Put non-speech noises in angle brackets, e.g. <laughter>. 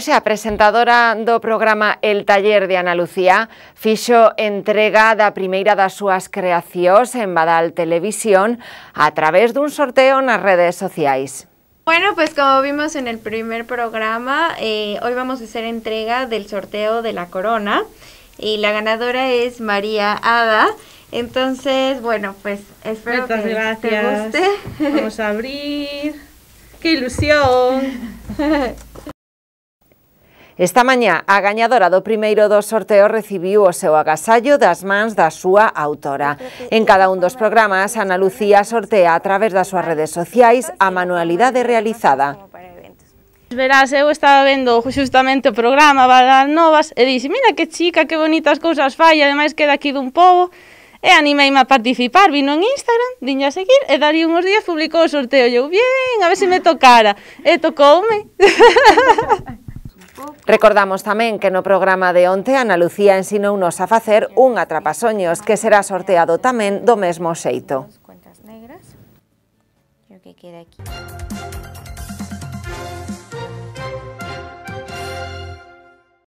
sea presentadora do programa El Taller de Ana Lucía, fixo entrega da primeira das súas creacións en Badal Televisión a través de un sorteo en las redes sociales. Bueno, pues como vimos en el primer programa, eh, hoy vamos a hacer entrega del sorteo de la corona y la ganadora es María Ada. Entonces, bueno, pues espero que te guste. Vamos a abrir. ¡Qué ilusión! <laughs> Esta mañá, a gañadora do primeiro dos sorteos recibiu o seu agasallo das mans da súa autora. En cada un dos programas, Ana Lucía sortea a través das súas redes sociais a manualidade realizada. Verás, eu estaba vendo justamente o programa Vagas Novas e dixe, mira que chica, que bonitas cousas fai, ademais queda aquí dun povo. E animeime a participar, vino en Instagram, diña a seguir, e darí uns días publicou o sorteo. E eu, bien, a ver se me tocara. E tocoume. <laughs> Recordamos tamén que no programa de onte Ana Lucía ensinounos a facer un atrapasoños que será sorteado tamén do mesmo xeito. Cuentas negras, o que queda aquí.